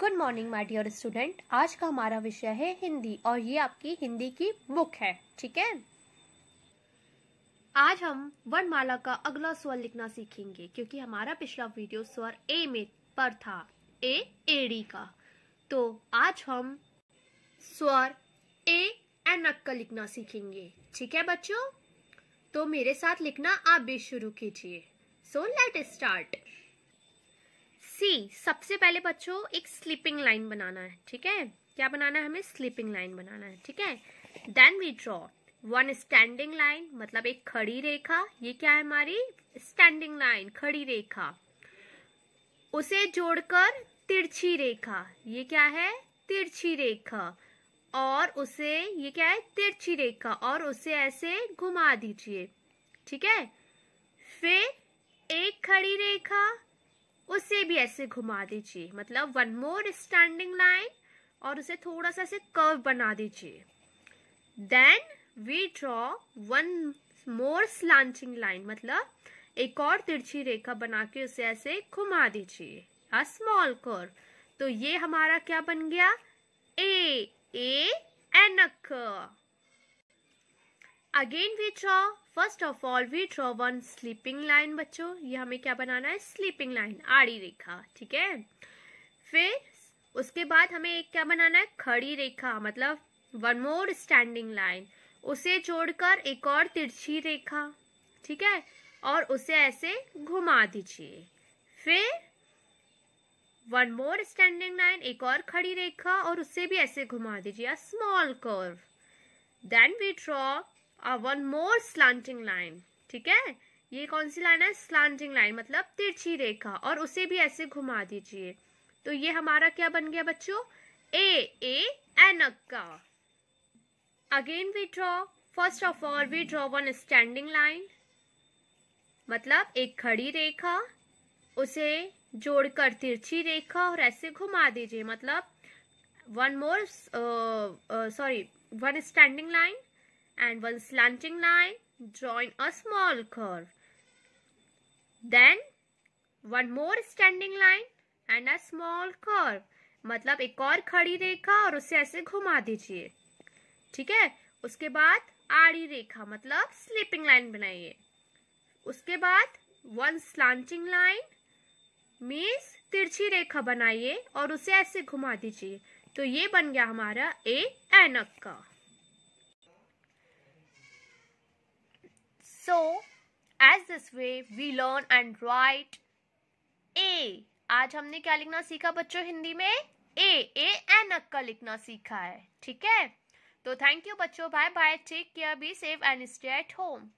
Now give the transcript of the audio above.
Good morning my dear student आज का हमारा विषय है हिंदी और ये आपकी हिंदी की बुक है ठीक है आज हम वर्णमाला का अगला स्वर लिखना सीखेंगे क्योंकि हमारा पिछला वीडियो स्वर ए में पर था ए एडी का तो आज हम स्वर ए एनक का लिखना सीखेंगे ठीक है बच्चों तो मेरे साथ लिखना आप भी शुरू कीजिए सो लेट स्टार्ट सी सबसे पहले बच्चों एक स्लीपिंग लाइन बनाना है ठीक है क्या बनाना है हमें स्लीपिंग लाइन बनाना है ठीक है then we draw one standing line मतलब एक खड़ी रेखा ये क्या है हमारी स्टैंडिंग लाइन खड़ी रेखा उसे जोड़कर तिरछी रेखा ये क्या है तिरछी रेखा और उसे ये क्या है तिरछी रेखा और उसे ऐसे घुमा दीजिए ठीक है फिर एक खड़ी रेखा उसे भी ऐसे घुमा दीजिए मतलब वन मोर स्टैंडिंग लाइन और उसे थोड़ा सा ऐसे कर्व बना दीजिए then we draw one more slanting line मतलब एक और तिरछी रेखा बना के उसे ऐसे घुमा दीजिए अ स्मॉल कर्व तो ये हमारा क्या बन गया ए ए एनक curve again we draw first of all we draw one sleeping line बच्चों ये हमें क्या बनाना है स्लीपिंग लाइन आड़ी रेखा ठीक है फिर उसके बाद हमें एक क्या बनाना है खड़ी रेखा मतलब वन मोर स्टैंडिंग लाइन उसे जोड़कर एक और तिरछी रेखा ठीक है और उसे ऐसे घुमा दीजिए फिर वन मोर स्टैंडिंग लाइन एक और खड़ी रेखा और उसे भी ऐसे घुमा दीजिए small curve then we draw और वन मोर स्लांटिंग लाइन ठीक है ये कौन सी लाइन है स्लांटिंग लाइन मतलब तिरछी रेखा और उसे भी ऐसे घुमा दीजिए तो ये हमारा क्या बन गया बच्चों ए ए एनक्का again we draw first of all we draw one standing line मतलब एक खड़ी रेखा उसे जोड़कर तिरछी रेखा और ऐसे घुमा दीजिए मतलब one more sorry one standing line and one slanting line join a small curve then one more standing line and a small curve मतलब एक और खड़ी रेखा और उसे ऐसे घुमा दीजिए ठीक है उसके बाद आड़ी रेखा मतलब स्लीपिंग लाइन बनाइए उसके बाद वन स्लांटिंग लाइन मीन्स तिरछी रेखा बनाइए और उसे ऐसे घुमा दीजिए तो ये बन गया हमारा ए एनक का this way we learn and write A. आज हमने क्या लिखना सीखा बच्चों हिंदी में ए ए एन अक्का लिखना सीखा है ठीक है तो थैंक यू बच्चों bye bye take care be safe and stay at home